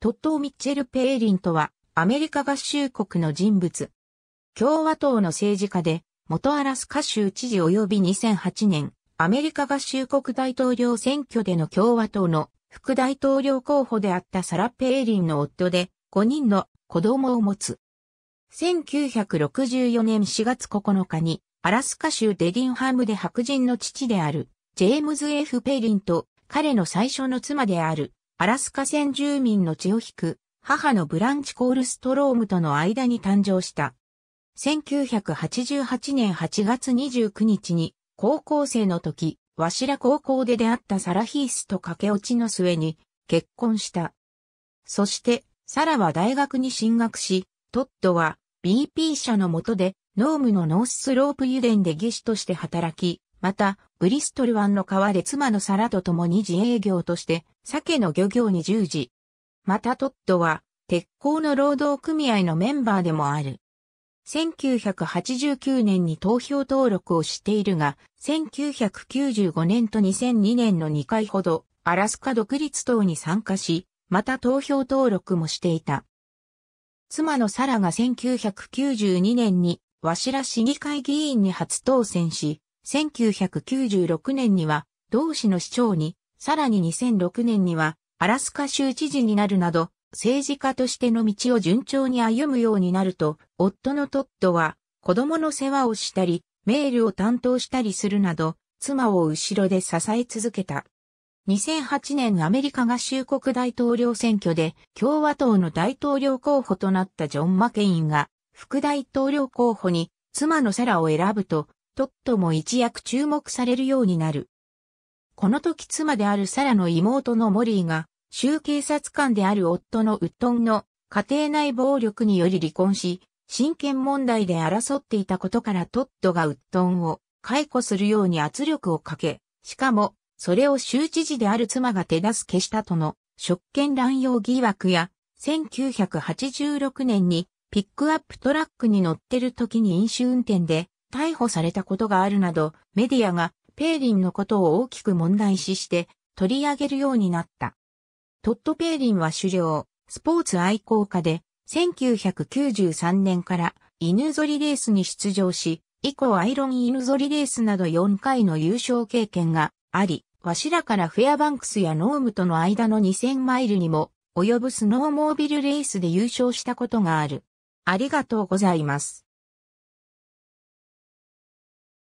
トットー・ミッチェル・ペーリンとは、アメリカ合衆国の人物。共和党の政治家で、元アラスカ州知事及び2008年、アメリカ合衆国大統領選挙での共和党の副大統領候補であったサラ・ペーリンの夫で、5人の子供を持つ。1964年4月9日に、アラスカ州デディンハムで白人の父である、ジェームズ・ F・ ペーリンと、彼の最初の妻である、アラスカ先住民の血を引く、母のブランチ・コールストロームとの間に誕生した。1988年8月29日に、高校生の時、ワシラ高校で出会ったサラヒースと駆け落ちの末に、結婚した。そして、サラは大学に進学し、トッドは BP 社の下で、ノームのノーススロープ油田で技師として働き、また、ブリストル湾の川で妻の皿と共に自営業として、鮭の漁業に従事。またトッドは、鉄鋼の労働組合のメンバーでもある。1989年に投票登録をしているが、1995年と2002年の2回ほど、アラスカ独立党に参加し、また投票登録もしていた。妻のサラが1992年に、わしら市議会議員に初当選し、1996年には同市の市長に、さらに2006年にはアラスカ州知事になるなど、政治家としての道を順調に歩むようになると、夫のトッドは子供の世話をしたり、メールを担当したりするなど、妻を後ろで支え続けた。2008年アメリカ合衆国大統領選挙で共和党の大統領候補となったジョン・マケインが副大統領候補に妻のサラを選ぶとトットも一躍注目されるようになる。この時妻であるサラの妹のモリーが、州警察官である夫のウッドンの家庭内暴力により離婚し、親権問題で争っていたことからトットがウッドンを解雇するように圧力をかけ、しかも、それを州知事である妻が手助けしたとの職権乱用疑惑や、1986年にピックアップトラックに乗ってる時に飲酒運転で逮捕されたことがあるなど、メディアがペーリンのことを大きく問題視して取り上げるようになった。トッド・ペーリンは狩猟、スポーツ愛好家で、1993年から犬ぞりレースに出場し、以降アイロン犬ぞりレースなど4回の優勝経験があり、わしらからフェアバンクスやノームとの間の2000マイルにも及ぶスノーモービルレースで優勝したことがある。ありがとうございます。